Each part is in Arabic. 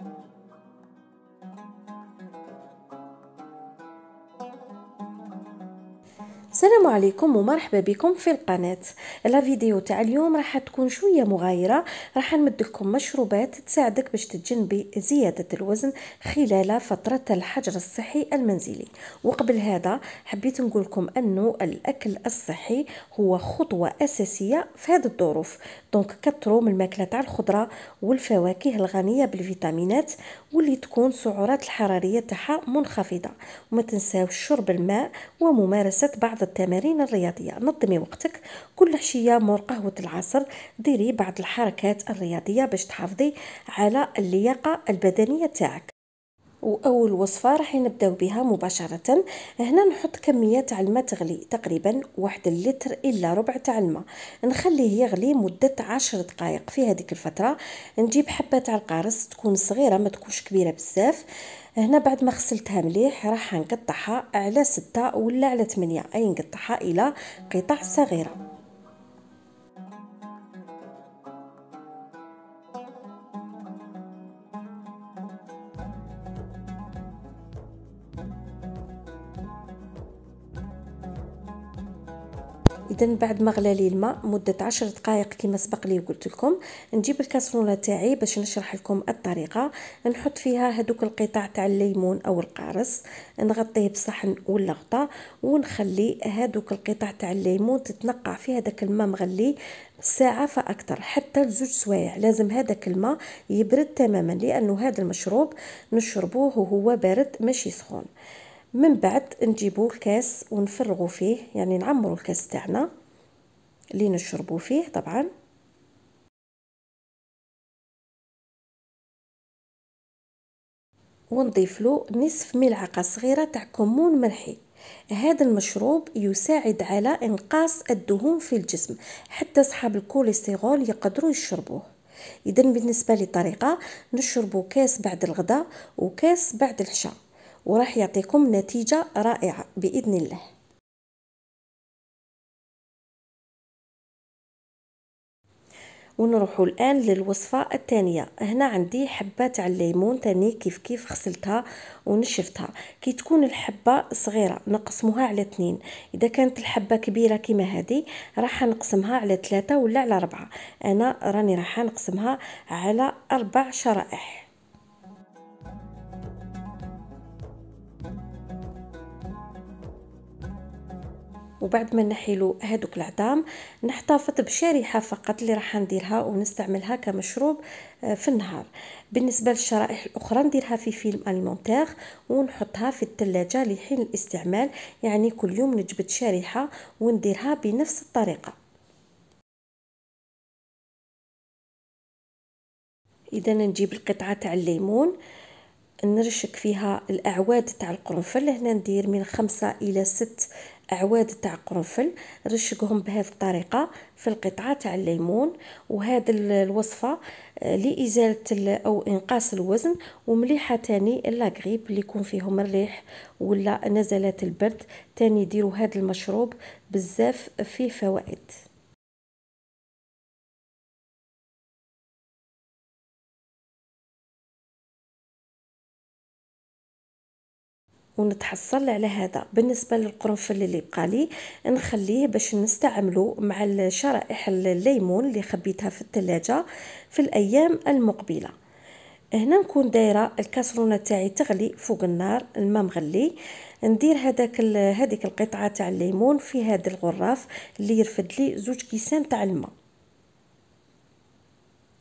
Bible. السلام عليكم ومرحبا بكم في القناة لا فيديو تاع اليوم راح تكون شوية مغايرة راح نمد لكم مشروبات تساعدك باش تتجنبي زيادة الوزن خلال فترة الحجر الصحي المنزلي وقبل هذا حبيت نقول لكم أنه الأكل الصحي هو خطوة أساسية في هذه الظروف دونك كتروا من الماكلة تاع الخضرة والفواكه الغنية بالفيتامينات واللي تكون سعرات الحرارية تاعها منخفضة وما تنساوش شرب الماء وممارسة بعض التمارين الرياضيه نظمي وقتك كل عشيه مور قهوه العصر ديري بعض الحركات الرياضيه باش تحافظي على اللياقه البدنيه تاعك واول وصفه راح نبداو بها مباشره هنا نحط كميه تاع الماء تغلي تقريبا واحد اللتر الا ربع تاع الماء نخليه يغلي مده عشر دقائق في هذيك الفتره نجيب حبه تاع القارص تكون صغيره ما تكونش كبيره بزاف هنا بعد ما غسلتها مليح راح نقطعها على ستة ولا على 8 اي نقطعها الى قطع صغيره اذا بعد ما غلى لي الماء مده 10 دقائق كما سبق لي وقلت لكم نجيب الكاسرونه تاعي باش نشرح لكم الطريقه نحط فيها هذوك القطع تاع الليمون او القارص نغطيه بصحن ولا غطاء ونخلي هذوك القطع تاع الليمون تتنقع في هذاك الماء مغلي ساعة فأكثر حتى لزوج سوايع لازم هذاك الماء يبرد تماما لأنه هذا المشروب نشربوه وهو بارد ماشي سخون من بعد نجيبو الكاس ونفرغو فيه يعني نعمرو الكاس تاعنا اللي نشربو فيه طبعا ونضيف له نصف ملعقة صغيرة تاع كمون ملحي هذا المشروب يساعد على انقاص الدهون في الجسم حتى اصحاب الكوليسترول يقدروا يشربوه اذا بالنسبه للطريقه نشربوا كاس بعد الغداء وكاس بعد العشاء وراح يعطيكم نتيجة رائعة بإذن الله ونروحوا الان للوصفه الثانيه هنا عندي حبه تاع الليمون تاني كيف كيف غسلتها ونشفتها كي تكون الحبه صغيره نقسموها على اثنين اذا كانت الحبه كبيره كيما هذه راح نقسمها على ثلاثة ولا على أربعة انا راني راح نقسمها على اربع شرائح وبعد ما نحيلو هادوك العظام نحتفظ بشريحه فقط اللي راح نديرها ونستعملها كمشروب آه، في النهار بالنسبه للشرائح الاخرى نديرها في فيلم اليمونتير ونحطها في الثلاجه لحين الاستعمال يعني كل يوم نجبد شريحه ونديرها بنفس الطريقه اذا نجيب القطعه تاع الليمون نرشك فيها الاعواد تاع القرنفل هنا ندير من خمسة الى ست اعواد تاع قرنفل نرشقهم بهذه الطريقه في القطعه تاع الليمون وهذا الوصفه آه، لازاله او انقاص الوزن ومليحه تاني لاغريب اللي يكون فيهم الريح ولا نزلات البرد تاني ديروا هذا المشروب بزاف فيه فوائد ونتحصل على هذا بالنسبه للقرنفل اللي بقى لي نخليه باش نستعمله مع شرائح الليمون اللي خبيتها في الثلاجه في الايام المقبله هنا نكون دايره الكاسرونه تاعي تغلي فوق النار الماء مغلي ندير هذاك هذيك القطعه تاع الليمون في هذا الغراف اللي يرفد لي زوج كيسان تاع الماء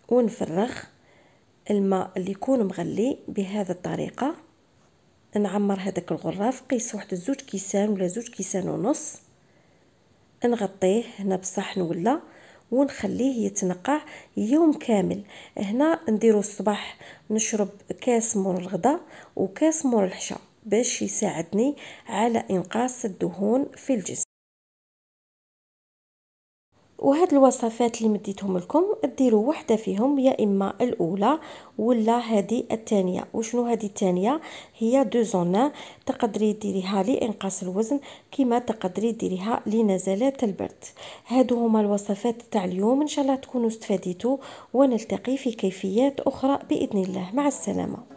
ونفرغ الماء اللي يكون مغلي بهذه الطريقه نعمر هذاك الغراف قيس واحد زوج كيسان ولا زوج كيسان ونص نغطيه هنا بصحن ولا ونخليه يتنقع يوم كامل هنا نديرو الصباح نشرب كاس مور الغداء وكاس مور الحشاء باش يساعدني على انقاص الدهون في الجسم وهاد الوصفات اللي مديتهم لكم ديروا وحده فيهم يا اما الاولى ولا هذه الثانيه وشنو هذه الثانيه هي دو زون تقدري ديريها لانقاص الوزن كما تقدري ديريها لنزلات البرد هادو هما الوصفات تاع اليوم ان شاء الله تكونوا استفدتوا ونلتقي في كيفيات اخرى باذن الله مع السلامه